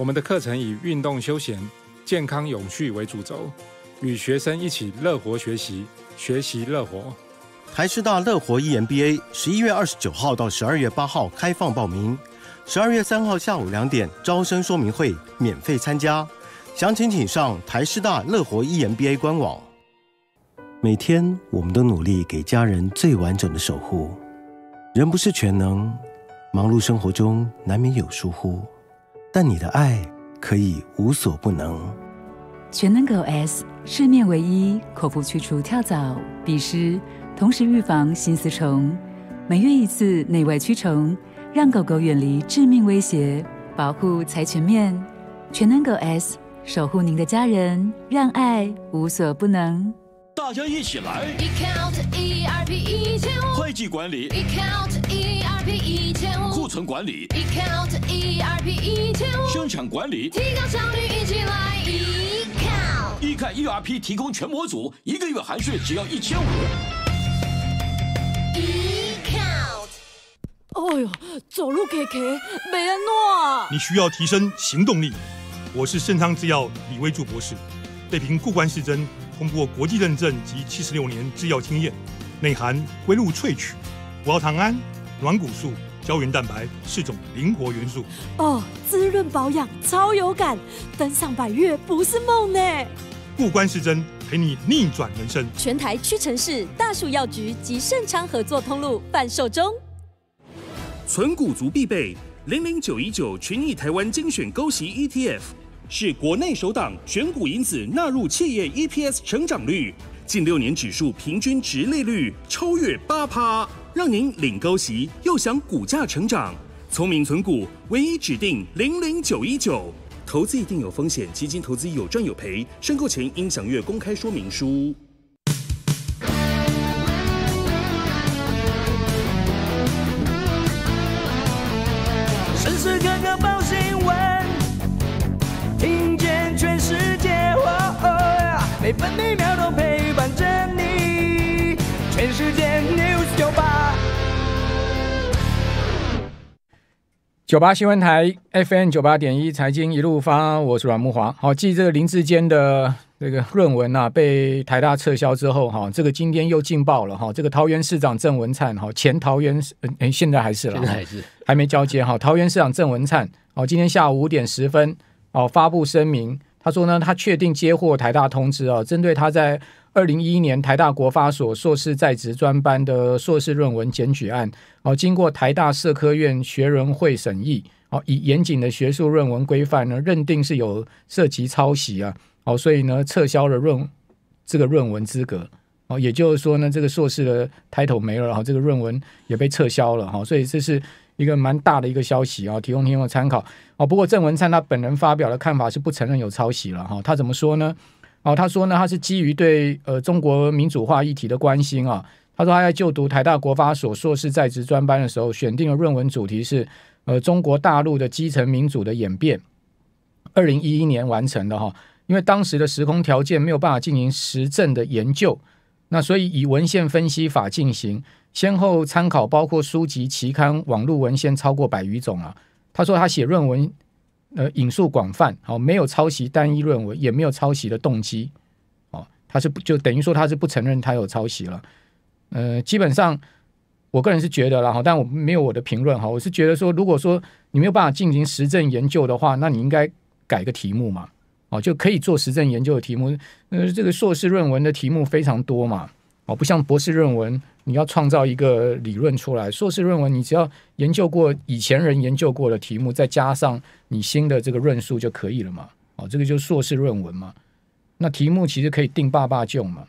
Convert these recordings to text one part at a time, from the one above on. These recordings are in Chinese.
我们的课程以运动、休闲、健康、永续为主轴，与学生一起乐活学习，学习乐活。台师大乐活 E.M.B.A. 十一月二十九号到十二月八号开放报名，十二月三号下午两点招生说明会免费参加，详情请上台师大乐活 E.M.B.A. 官网。每天我们都努力给家人最完整的守护，人不是全能，忙碌生活中难免有疏忽。但你的爱可以无所不能。全能狗 S，市面唯一口服驱除跳蚤、鼻虱，同时预防心丝虫，每月一次内外驱虫，让狗狗远离致命威胁，保护才全面。全能狗 S 守护您的家人，让爱无所不能。大家一起来！会计管理，库存管理，生产管理，提高效率一起来！E count E R P 提供全模组，一个月含税只要一千五。E c o u t 哎呦，走路 K K 没人诺啊！你需要提升行动力，我是盛昌制药李威柱博士，北平过关世真。通过国际认证及七十六年制药经验，内含龟鹿萃取、葡萄糖胺、软骨素、胶原蛋白四种灵活元素。哦，滋润保养超有感，登上百月不是梦呢。固关是真，陪你逆转人生。全台屈臣氏、大树药局及盛昌合作通路贩售中。存股族必备零零九一九群益台湾精选高息 ETF。是国内首档选股因子纳入企业 EPS 成长率，近六年指数平均值利率超越八趴，让您领高息又享股价成长。聪明存股，唯一指定零零九一九。投资一定有风险，基金投资有赚有赔，申购前应详阅公开说明书。每每分秒都陪伴你。全世界 news 九八九八新闻台 FM 九八点一财经一路发，我是阮木华。好，继这个林志坚的这个论文呐被台大撤销之后，哈，这个今天又劲爆了哈。这个桃园市长郑文灿哈，前桃园哎现在还是了，还是还没交接哈。桃园市长郑文灿哦，今天下午五点十分哦发布声明。他说呢，他确定接获台大通知啊，针对他在二零一一年台大国发所硕士在职专班的硕士论文检举案，哦，经过台大社科院学人会审议，哦，以严谨的学术论文规范呢，认定是有涉及抄袭啊，哦，所以呢，撤销了论这个论文资格，哦，也就是说呢，这个硕士的 title 没了，然后这个论文也被撤销了，哈，所以这是。一个蛮大的一个消息啊，提供听众参考哦。不过郑文灿他本人发表的看法是不承认有抄袭了哈。他怎么说呢？哦，他说呢，他是基于对呃中国民主化议题的关心啊。他说他在就读台大国发所硕士在职专班的时候，选定了论文主题是呃中国大陆的基层民主的演变。二零一一年完成的哈，因为当时的时空条件没有办法进行实证的研究。那所以以文献分析法进行，先后参考包括书籍、期刊、网络文献超过百余种啊。他说他写论文，呃，引述广泛，好，没有抄袭单一论文，也没有抄袭的动机，哦，他是不就等于说他是不承认他有抄袭了。呃，基本上我个人是觉得啦，哈，但我没有我的评论，哈，我是觉得说，如果说你没有办法进行实证研究的话，那你应该改个题目嘛。哦，就可以做实证研究的题目，呃，这个硕士论文的题目非常多嘛，哦，不像博士论文，你要创造一个理论出来。硕士论文你只要研究过以前人研究过的题目，再加上你新的这个论述就可以了嘛，哦，这个就是硕士论文嘛。那题目其实可以定爸爸九嘛。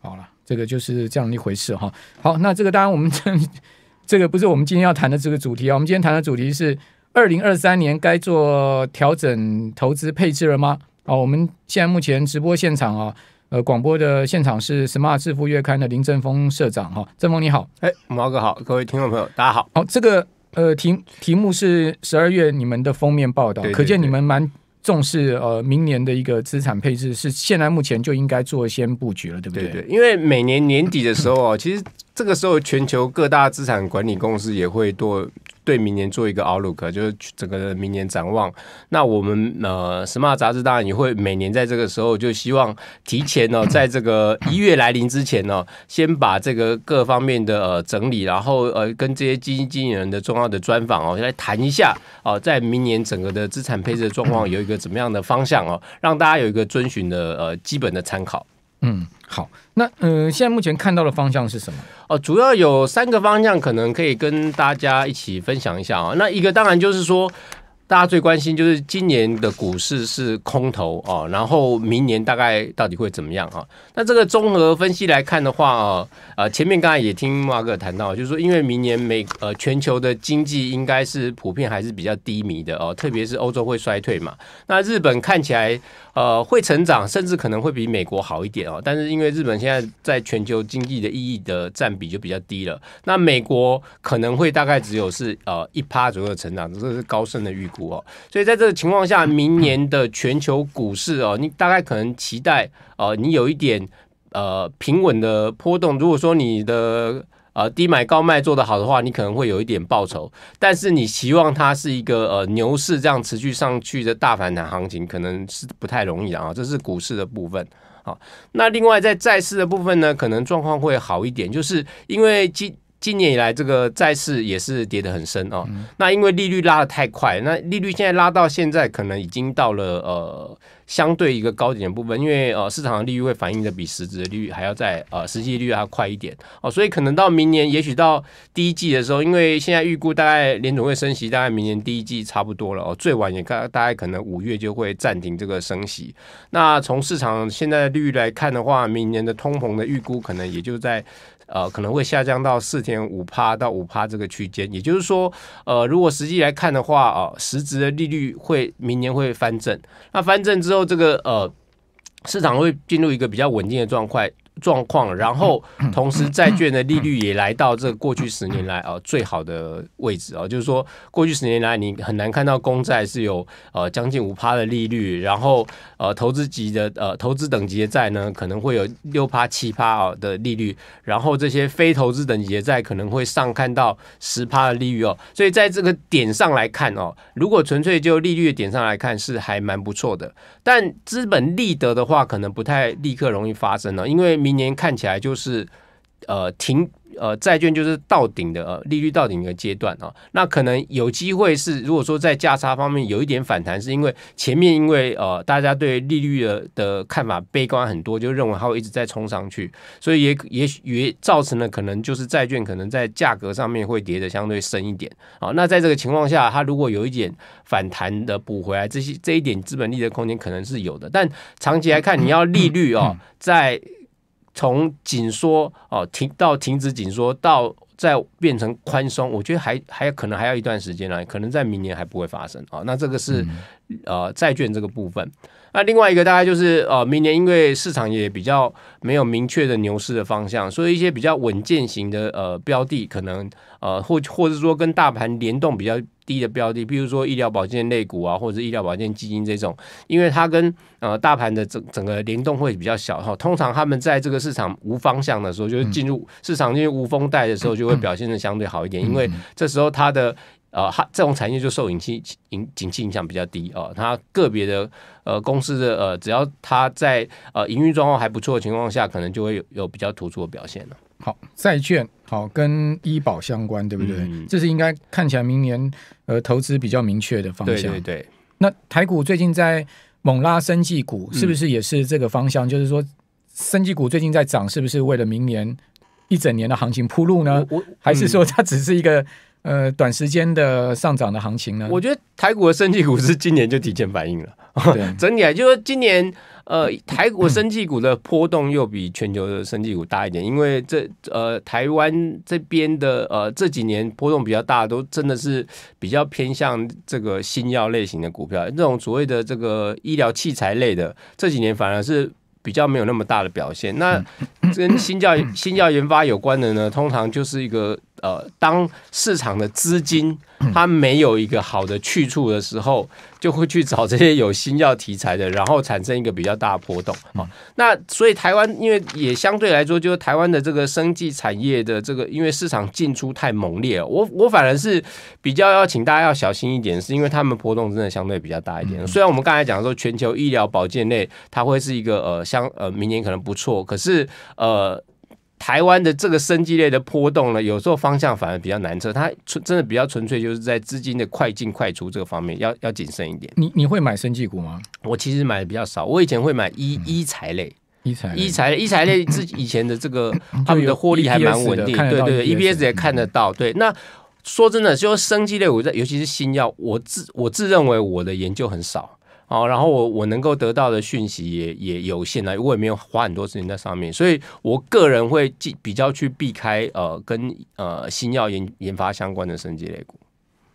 好了，这个就是这样一回事哈。好，那这个当然我们这 这个不是我们今天要谈的这个主题啊，我们今天谈的主题是。二零二三年该做调整投资配置了吗？哦，我们现在目前直播现场啊，呃，广播的现场是《Smart 致富月刊》的林正峰社长哈，正峰你好，哎，毛哥好，各位听众朋友，大家好。好，这个呃题题目是十二月你们的封面报道，可见你们蛮重视呃明年的一个资产配置，是现在目前就应该做先布局了，对不对？因为每年年底的时候哦，其实。这个时候，全球各大资产管理公司也会做对明年做一个 outlook，就是整个明年展望。那我们呃，什么杂志当然也会每年在这个时候，就希望提前呢，在这个一月来临之前呢，先把这个各方面的呃整理，然后呃，跟这些基金经理人的重要的专访哦，来谈一下哦，在明年整个的资产配置状况有一个怎么样的方向哦，让大家有一个遵循的呃基本的参考。嗯。好，那嗯，现在目前看到的方向是什么？哦，主要有三个方向，可能可以跟大家一起分享一下啊。那一个当然就是说。大家最关心就是今年的股市是空头哦，然后明年大概到底会怎么样啊？那这个综合分析来看的话，呃，前面刚才也听马哥谈到，就是说因为明年美呃全球的经济应该是普遍还是比较低迷的哦，特别是欧洲会衰退嘛。那日本看起来呃会成长，甚至可能会比美国好一点哦，但是因为日本现在在全球经济的意义的占比就比较低了，那美国可能会大概只有是呃一趴左右的成长，这是高盛的预估。股哦，所以在这个情况下，明年的全球股市哦，你大概可能期待呃，你有一点呃平稳的波动。如果说你的呃低买高卖做得好的话，你可能会有一点报酬。但是你希望它是一个呃牛市这样持续上去的大反弹行情，可能是不太容易的啊。这是股市的部分好，那另外在债市的部分呢，可能状况会好一点，就是因为今。今年以来，这个债市也是跌得很深哦。那因为利率拉的太快，那利率现在拉到现在，可能已经到了呃相对一个高点的部分。因为呃，市场的利率会反映的比实质的利率还要在呃实际利率要快一点哦。所以可能到明年，也许到第一季的时候，因为现在预估大概联总会升息，大概明年第一季差不多了哦。最晚也刚大概可能五月就会暂停这个升息。那从市场现在的利率来看的话，明年的通膨的预估可能也就在。呃，可能会下降到四点五趴到五趴这个区间，也就是说，呃，如果实际来看的话，啊，实质的利率会明年会翻正，那翻正之后，这个呃，市场会进入一个比较稳定的状况。状况，然后同时债券的利率也来到这过去十年来啊最好的位置啊，就是说过去十年来你很难看到公债是有呃将近五趴的利率，然后呃投资级的呃投资等级的债呢可能会有六趴七趴啊的利率，然后这些非投资等级的债可能会上看到十趴的利率哦，所以在这个点上来看哦，如果纯粹就利率的点上来看是还蛮不错的，但资本利得的话可能不太立刻容易发生了，因为。明年看起来就是，呃，停，呃，债券就是到顶的，呃，利率到顶的阶段啊。那可能有机会是，如果说在价差方面有一点反弹，是因为前面因为呃，大家对利率的的看法悲观很多，就认为它会一直在冲上去，所以也也许也造成了可能就是债券可能在价格上面会跌的相对深一点啊。那在这个情况下，它如果有一点反弹的补回来，这些这一点资本利的空间可能是有的。但长期来看，你要利率啊，在从紧缩哦停到停止紧缩，到再变成宽松，我觉得还还可能还要一段时间呢，可能在明年还不会发生啊。那这个是呃债券这个部分。那另外一个大概就是呃明年因为市场也比较没有明确的牛市的方向，所以一些比较稳健型的呃标的可能呃或或者说跟大盘联动比较。低的标的，比如说医疗保健类股啊，或者医疗保健基金这种，因为它跟呃大盘的整整个联动会比较小哈。通常他们在这个市场无方向的时候，就是进入市场进入无风带的时候，就会表现的相对好一点，因为这时候它的呃这种产业就受影期影景气影响比较低啊。它个别的呃公司的呃，只要它在呃营运状况还不错的情况下，可能就会有有比较突出的表现了。好，债券好跟医保相关，对不对？这是应该看起来明年呃投资比较明确的方向。对对对。那台股最近在猛拉升绩股，是不是也是这个方向？就是说，升绩股最近在涨，是不是为了明年一整年的行情铺路呢？还是说它只是一个？呃，短时间的上涨的行情呢？我觉得台股的升绩股是今年就提前反应了。对，整体来就说，今年呃，台股升绩股的波动又比全球的升绩股大一点，因为这呃，台湾这边的呃这几年波动比较大，都真的是比较偏向这个新药类型的股票，这种所谓的这个医疗器材类的，这几年反而是比较没有那么大的表现。那跟新药新药研发有关的呢，通常就是一个。呃，当市场的资金它没有一个好的去处的时候，就会去找这些有新药题材的，然后产生一个比较大的波动啊。那所以台湾因为也相对来说，就是台湾的这个生技产业的这个，因为市场进出太猛烈，我我反而是比较要请大家要小心一点，是因为他们波动真的相对比较大一点。虽然我们刚才讲说全球医疗保健类它会是一个呃相呃明年可能不错，可是呃。台湾的这个生技类的波动呢，有时候方向反而比较难测，它纯真的比较纯粹就是在资金的快进快出这个方面要要谨慎一点。你你会买生技股吗？我其实买的比较少，我以前会买医医材类，医材医材医材类己以前的这个 他们的获利还蛮稳定，对对对，E B S 也看得到。对，那说真的，就生技类，我在尤其是新药，我自我自认为我的研究很少。哦，然后我我能够得到的讯息也也有限啊，因为我也没有花很多时间在上面，所以我个人会比较去避开呃跟呃新药研研发相关的升级类股。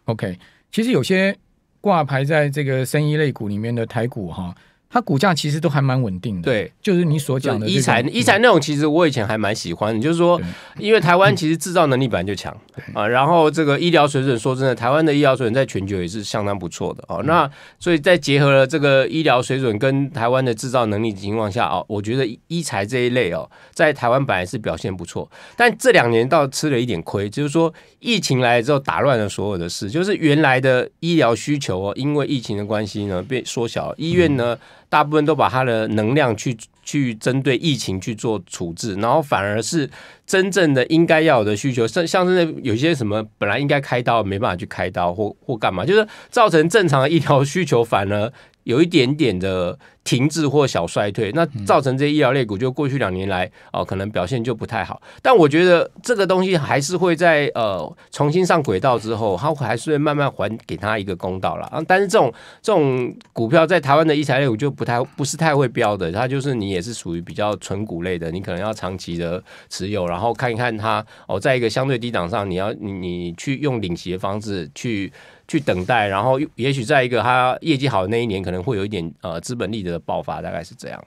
OK，其实有些挂牌在这个生医类股里面的台股哈。它股价其实都还蛮稳定的，对，就是你所讲的医材医材那种，其实我以前还蛮喜欢，就是说，因为台湾其实制造能力本来就强啊，然后这个医疗水准，说真的，台湾的医疗水准在全球也是相当不错的啊。那所以在结合了这个医疗水准跟台湾的制造能力情况下啊，我觉得医材这一类哦，在台湾本来是表现不错，但这两年倒吃了一点亏，就是说疫情来之后打乱了所有的事，就是原来的医疗需求哦，因为疫情的关系呢被缩小，医院呢。大部分都把他的能量去去针对疫情去做处置，然后反而是真正的应该要有的需求，像像是那有些什么本来应该开刀没办法去开刀，或或干嘛，就是造成正常的医疗需求反而有一点点的。停滞或小衰退，那造成这些医疗类股就过去两年来哦，可能表现就不太好。但我觉得这个东西还是会在呃重新上轨道之后，它还是会慢慢还给他一个公道了。但是这种这种股票在台湾的医材类股就不太不是太会标的，它就是你也是属于比较纯股类的，你可能要长期的持有，然后看一看它哦，在一个相对低档上，你要你去用领息的方式去去等待，然后也许在一个它业绩好的那一年，可能会有一点呃资本利的。的爆发大概是这样，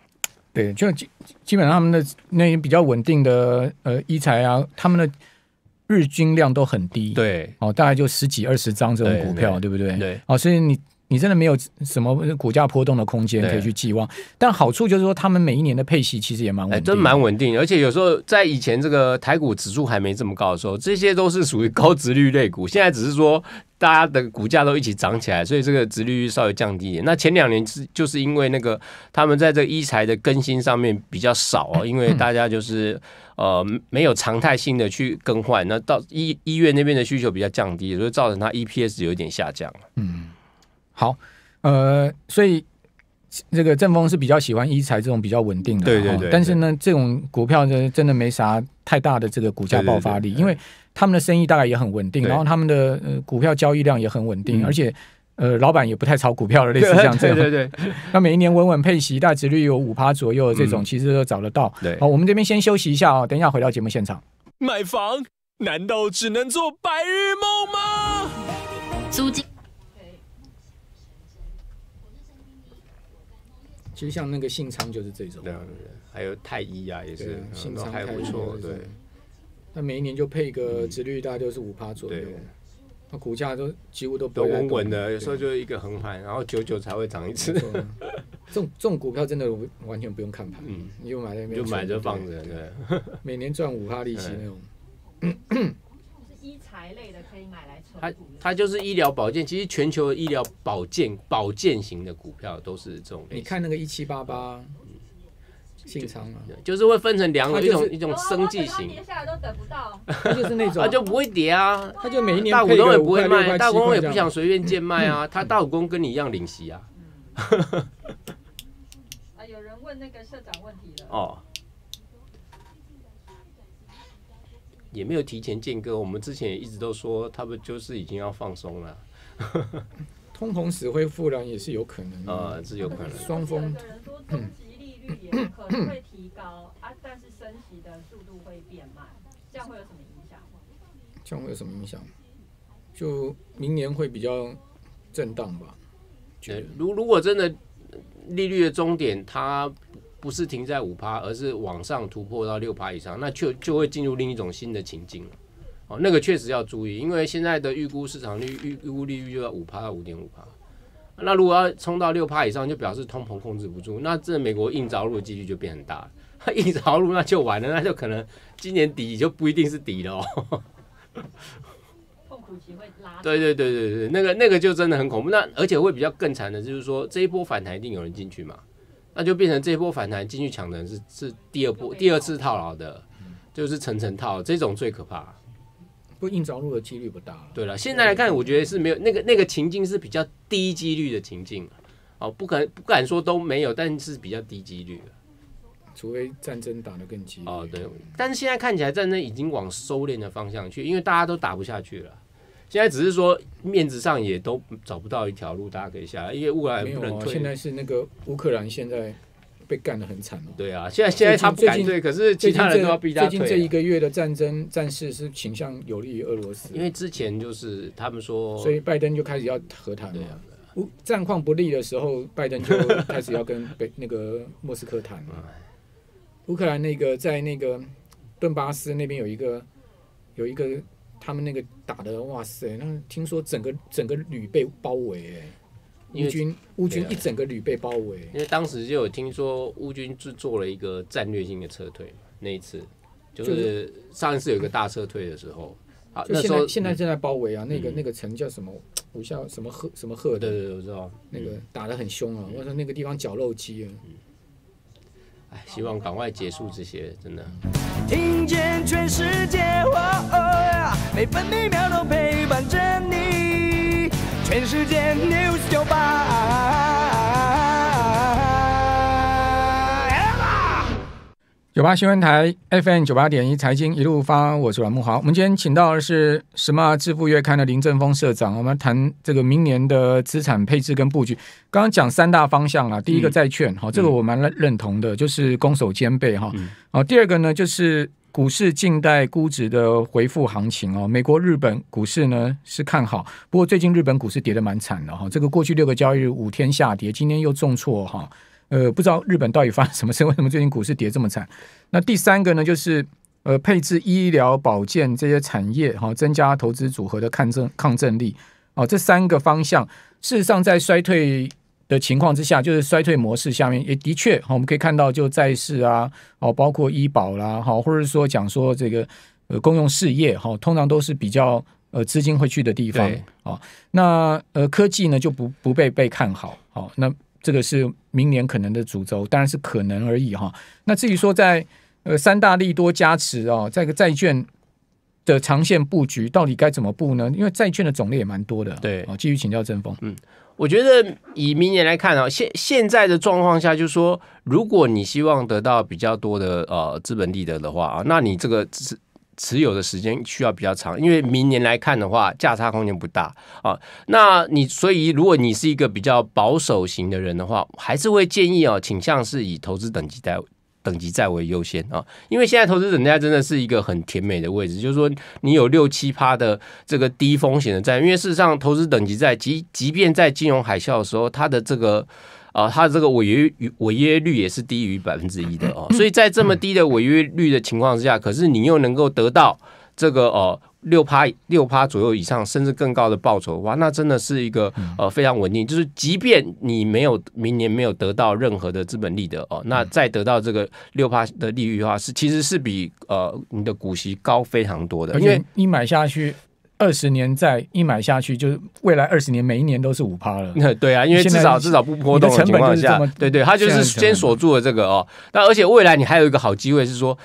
对，就基基本上他们的那些比较稳定的呃一财啊，他们的日均量都很低，对，哦，大概就十几二十张这种股票，对不对？对，哦，所以你。你真的没有什么股价波动的空间可以去寄望，但好处就是说，他们每一年的配息其实也蛮，真蛮稳定。而且有时候在以前这个台股指数还没这么高的时候，这些都是属于高值率类股。现在只是说大家的股价都一起涨起来，所以这个值率稍微降低一点。那前两年是就是因为那个他们在这个医材的更新上面比较少哦，因为大家就是呃没有常态性的去更换，那到医医院那边的需求比较降低，所以造成它 EPS 有一点下降。嗯。好，呃，所以这个正风是比较喜欢一财这种比较稳定的，对对对。但是呢，这种股票呢，真的没啥太大的这个股价爆发力，因为他们的生意大概也很稳定，然后他们的呃股票交易量也很稳定，而且呃老板也不太炒股票的类似像 这样，对对对。那每一年稳稳配息，大值率有五趴左右的这种，其实都找得到。对，好，我们这边先休息一下哦，等一下回到节目现场。买房难道只能做白日梦吗？租金。其实像那个信昌就是这种，对，还有太医啊，也是，信昌还不错，对。那每一年就配个殖率，大概就是五趴左右。那股价都几乎都都稳稳的，有时候就是一个横盘，然后久久才会涨一次。这种这种股票真的完全不用看盘，你就买在那边就买着放着，对，每年赚五趴利息那种。医材类的可以买来持有。它它就是医疗保健，其实全球的医疗保健、保健型的股票都是这种。你看那个一七八八，正常吗？就是会分成两种，一种一种生计型。它跌下来都等不到，就是那种。它就不会跌啊，它就每一年大股东也不会卖，大股东也不想随便贱卖啊，他大股东跟你一样领息啊。啊，有人问那个社长问题了。哦。也没有提前间隔，我们之前也一直都说，他们就是已经要放松了，通膨死灰复燃也是有可能的啊，是有可能。双峰。有的人说，终极利率也可能会提高啊，但是升息的速度会变慢，这样会有什么影响？这样会有什么影响？就明年会比较震荡吧。对，如如果真的利率的终点，它。不是停在五趴，而是往上突破到六趴以上，那就就会进入另一种新的情境哦，那个确实要注意，因为现在的预估市场率预预估利率就要五趴到五点五趴。那如果要冲到六趴以上，就表示通膨控制不住，那这美国硬着陆的几率就变很大。硬着陆那就完了，那就可能今年底就不一定是底了。哦。对对对对对，那个那个就真的很恐怖。那而且会比较更惨的，就是说这一波反弹一定有人进去嘛。那就变成这一波反弹进去抢的人是是第二波第二次套牢的，就是层层套，这种最可怕。不硬着陆的几率不大。对了，现在来看，我觉得是没有那个那个情境是比较低几率的情境，哦，不可不敢说都没有，但是比较低几率。除非战争打得更激烈。哦，对。但是现在看起来战争已经往收敛的方向去，因为大家都打不下去了。现在只是说面子上也都找不到一条路，大家可以下来，因为乌克兰不能退。现在是那个乌克兰现在被干得很惨对啊，现在现在他最近，可是最近这一个月的战争战事是倾向有利于俄罗斯，因为之前就是他们说，所以拜登就开始要和谈了。战况不利的时候，拜登就开始要跟北那个莫斯科谈。乌克兰那个在那个顿巴斯那边有一个有一个。他们那个打的，哇塞！那听说整个整个旅被包围，哎，乌军乌军一整个旅被包围。因为当时就有听说乌军制做了一个战略性的撤退那一次就是上一次有一个大撤退的时候，啊，那时候现在正在包围啊，那个那个城叫什么？我叫什么赫什么赫？对对，我知道，那个打的很凶啊，我说那个地方绞肉机啊。希望赶快结束这些，真的，听见全世界，哇哦呀，每分每秒都陪伴着你。全世界 news 98。九八新闻台 FM 九八点一财经一路发，我是阮木华。我们今天请到的是什么致富月刊的林正峰社长，我们谈这个明年的资产配置跟布局。刚刚讲三大方向啊，第一个债券，哈，这个我蛮认同的，就是攻守兼备，哈。哦，第二个呢，就是股市近代估值的回复行情哦。美国、日本股市呢是看好，不过最近日本股市跌的蛮惨的哈，这个过去六个交易日五天下跌，今天又重挫哈。呃，不知道日本到底发生什么事？为什么最近股市跌这么惨？那第三个呢，就是呃，配置医疗保健这些产业，哈，增加投资组合的抗震抗震力。哦，这三个方向，事实上在衰退的情况之下，就是衰退模式下面也的确，哈，我们可以看到，就债市啊，哦，包括医保啦，哈，或者说讲说这个呃公用事业，哈，通常都是比较呃资金会去的地方。哦，那呃科技呢就不不被被看好。哦，那。这个是明年可能的主轴，当然是可能而已哈。那至于说在呃三大利多加持哦，在个债券的长线布局到底该怎么布呢？因为债券的种类也蛮多的，对啊，继续请教正峰。嗯，我觉得以明年来看啊，现现在的状况下，就是说，如果你希望得到比较多的呃资本利得的话啊，那你这个是。持有的时间需要比较长，因为明年来看的话，价差空间不大啊。那你所以，如果你是一个比较保守型的人的话，还是会建议啊，倾向是以投资等级债、等级债为优先啊。因为现在投资等级债真的是一个很甜美的位置，就是说你有六七趴的这个低风险的债，因为事实上投资等级债，即即便在金融海啸的时候，它的这个。啊，它这个违约违约率也是低于百分之一的哦，所以在这么低的违约率的情况之下，可是你又能够得到这个呃六趴六趴左右以上，甚至更高的报酬，哇，那真的是一个呃非常稳定。就是即便你没有明年没有得到任何的资本利得哦，那再得到这个六趴的利率的话，是其实是比呃你的股息高非常多的，因为你买下去。二十年再一买下去，就是未来二十年每一年都是五趴了。那 对啊，因为至少至少不波动的情况下，对对，它就是先锁住了这个哦。那而且未来你还有一个好机会是说，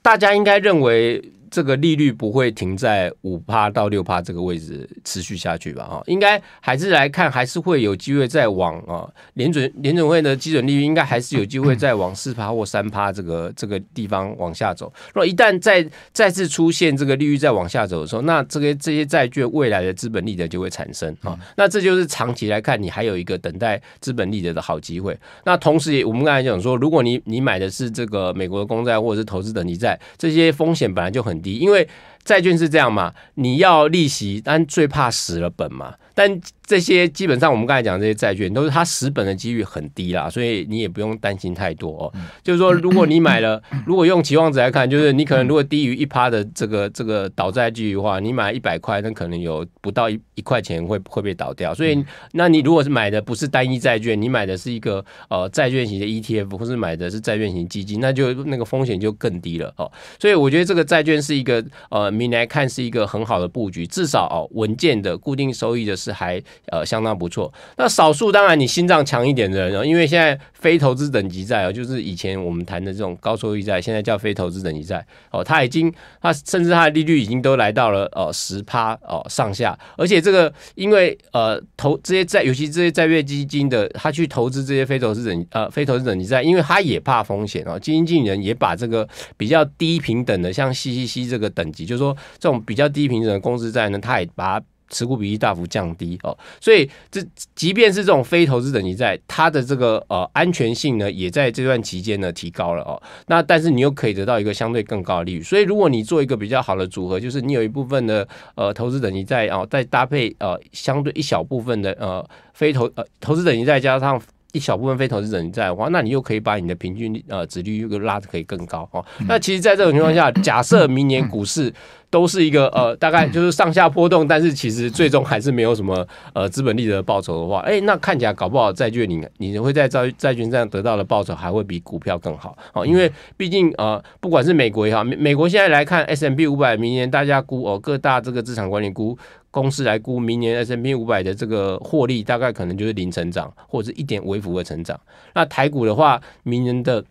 大家应该认为。这个利率不会停在五趴到六趴这个位置持续下去吧？啊，应该还是来看，还是会有机会再往啊，联准联准会的基准利率应该还是有机会再往四趴或三趴这个这个地方往下走。若一旦再再次出现这个利率再往下走的时候，那这个这些债券未来的资本利得就会产生啊。那这就是长期来看，你还有一个等待资本利得的好机会。那同时，我们刚才讲说，如果你你买的是这个美国的公债或者是投资等级债，这些风险本来就很。因为债券是这样嘛，你要利息，但最怕死了本嘛。但这些基本上，我们刚才讲这些债券都是它十本的几率很低啦，所以你也不用担心太多哦。就是说，如果你买了，如果用期望值来看，就是你可能如果低于一趴的这个这个倒债率的话，你买一百块，那可能有不到一一块钱会会被倒掉。所以，那你如果是买的不是单一债券，你买的是一个呃债券型的 ETF，或者买的是债券型基金，那就那个风险就更低了哦。所以我觉得这个债券是一个呃，明来看是一个很好的布局，至少哦稳健的固定收益的。是还呃相当不错，那少数当然你心脏强一点的人啊，因为现在非投资等级债啊，就是以前我们谈的这种高收益债，现在叫非投资等级债哦，他已经他甚至他的利率已经都来到了哦十趴哦上下，而且这个因为呃投这些债，尤其这些债券基金的，他去投资这些非投资等呃非投资等级债，因为它也怕风险啊，基金经理人也把这个比较低平等的像 CCC 这个等级，就是说这种比较低平等的公司债呢，他也把它。持股比例大幅降低哦，所以这即便是这种非投资等级债，它的这个呃安全性呢，也在这段期间呢提高了哦。那但是你又可以得到一个相对更高的利率，所以如果你做一个比较好的组合，就是你有一部分的呃投资等级债哦，再搭配呃相对一小部分的呃非投呃投资等级债，加上。一小部分非投资人在的话，那你又可以把你的平均呃值率又拉的可以更高哦。那其实，在这种情况下，假设明年股市都是一个呃 大概就是上下波动，但是其实最终还是没有什么呃资本利得报酬的话，哎，那看起来搞不好债券你你会在债债券上得到的报酬还会比股票更好哦，因为毕竟呃不管是美国也好，美美国现在来看 S M B 五百明年大家估哦各大这个资产管理估。公司来估明年 S P 五百的这个获利大概可能就是零成长或者是一点微幅的成长。那台股的话，明年的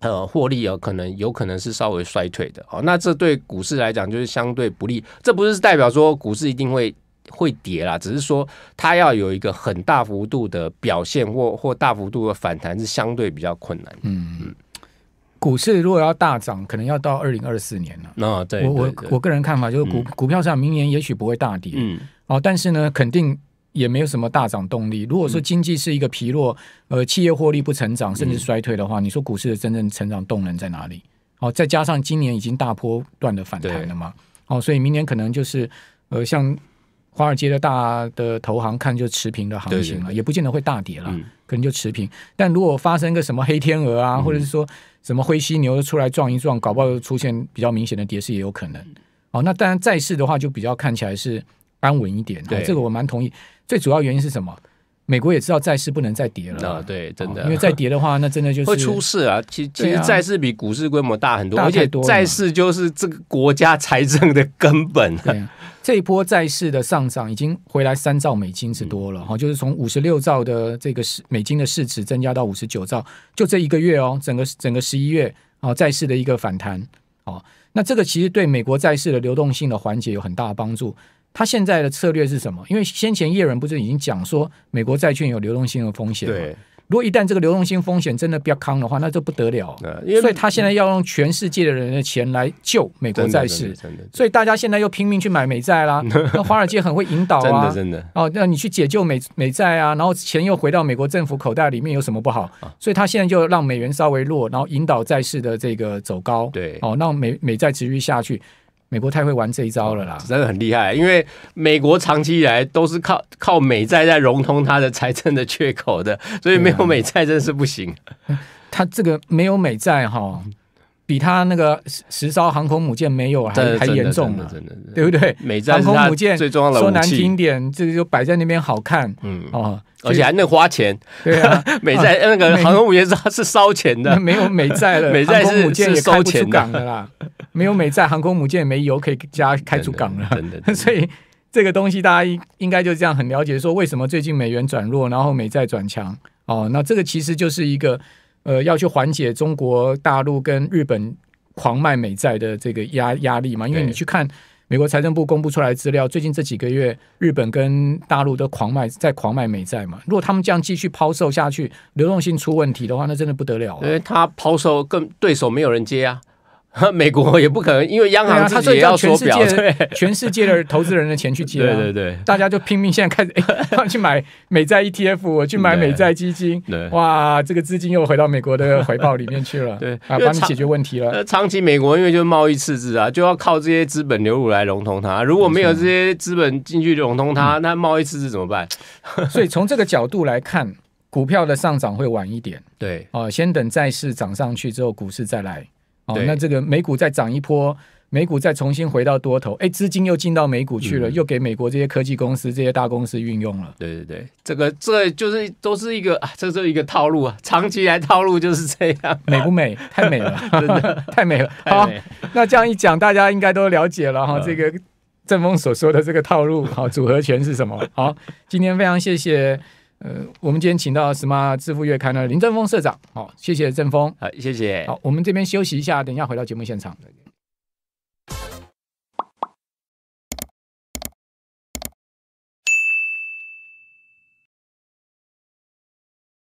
呃获利啊，可能有可能是稍微衰退的哦。那这对股市来讲就是相对不利。这不是代表说股市一定会会跌啦，只是说它要有一个很大幅度的表现或或大幅度的反弹是相对比较困难。嗯嗯。股市如果要大涨，可能要到二零二四年了。那对，我我我个人看法就是，股股票上明年也许不会大跌，哦，但是呢，肯定也没有什么大涨动力。如果说经济是一个疲弱，呃，企业获利不成长甚至衰退的话，你说股市的真正成长动能在哪里？哦，再加上今年已经大波段的反弹了嘛，哦，所以明年可能就是，呃，像。华尔街的大的投行看就持平的行情了，也不见得会大跌了，可能就持平。但如果发生个什么黑天鹅啊，或者是说什么灰犀牛出来撞一撞，搞不好出现比较明显的跌势也有可能。哦，那当然再试的话，就比较看起来是安稳一点。对，这个我蛮同意。最主要原因是什么？美国也知道债市不能再跌了啊！对，真的，因为再跌的话，那真的就是会出事啊！其实，其实债市比股市规模大很多，而且债市就是这个国家财政的根本。这一波债市的上涨已经回来三兆美金之多了哈，就是从五十六兆的这个市美金的市值增加到五十九兆，就这一个月哦，整个整个十一月啊，债市的一个反弹哦，那这个其实对美国债市的流动性的缓解有很大的帮助。他现在的策略是什么？因为先前叶伦不是已经讲说，美国债券有流动性和风险。对，如果一旦这个流动性风险真的比较亢的话，那就不得了。所以他现在要用全世界的人的钱来救美国债市。真的，所以大家现在又拼命去买美债啦。那华尔街很会引导啊，真的真的。哦，那你去解救美美债啊，然后钱又回到美国政府口袋里面，有什么不好？所以他现在就让美元稍微弱，然后引导债市的这个走高。对，哦，让美美债持续下去。美国太会玩这一招了啦，真的很厉害。因为美国长期以来都是靠靠美债在融通它的财政的缺口的，所以没有美债真是不行。他这个没有美债哈。比他那个实烧航空母舰没有还还严重了，对不对？航空母舰最重要的说难听点，这个就摆在那边好看，嗯哦，而且还能花钱。对啊，美债那个航空母舰是是烧钱的，没有美债了，美债是也开不出港的啦。没有美债，航空母舰没油可以加开出港了。所以这个东西大家应应该就这样很了解，说为什么最近美元转弱，然后美债转强哦。那这个其实就是一个。呃，要去缓解中国大陆跟日本狂卖美债的这个压压力嘛？因为你去看美国财政部公布出来的资料，最近这几个月，日本跟大陆都狂卖，在狂卖美债嘛。如果他们这样继续抛售下去，流动性出问题的话，那真的不得了。因为他抛售，跟对手没有人接啊。美国也不可能，因为央行自己也要全世界、全世界的投资人的钱去借。对对对，大家就拼命现在开始哎，去买美债 ETF，我去买美债基金。对，哇，这个资金又回到美国的怀抱里面去了。对，啊，帮你解决问题了。长期美国因为就是贸易赤字啊，就要靠这些资本流入来融通它。如果没有这些资本进去融通它，那贸易赤字怎么办？所以从这个角度来看，股票的上涨会晚一点。对，啊，先等债市涨上去之后，股市再来。哦，那这个美股再涨一波，美股再重新回到多头，哎，资金又进到美股去了，又给美国这些科技公司、这些大公司运用了。对对对，这个这就是都是一个，啊、这是一个套路啊。长期来套路就是这样，美不美？太美了，真的 太美了。好，那这样一讲，大家应该都了解了哈。这个正峰所说的这个套路，好组合拳是什么？好，今天非常谢谢。呃，我们今天请到什么致富月刊呢？林正峰社长，好，谢谢正峰，好，谢谢，好，我们这边休息一下，等一下回到节目现场。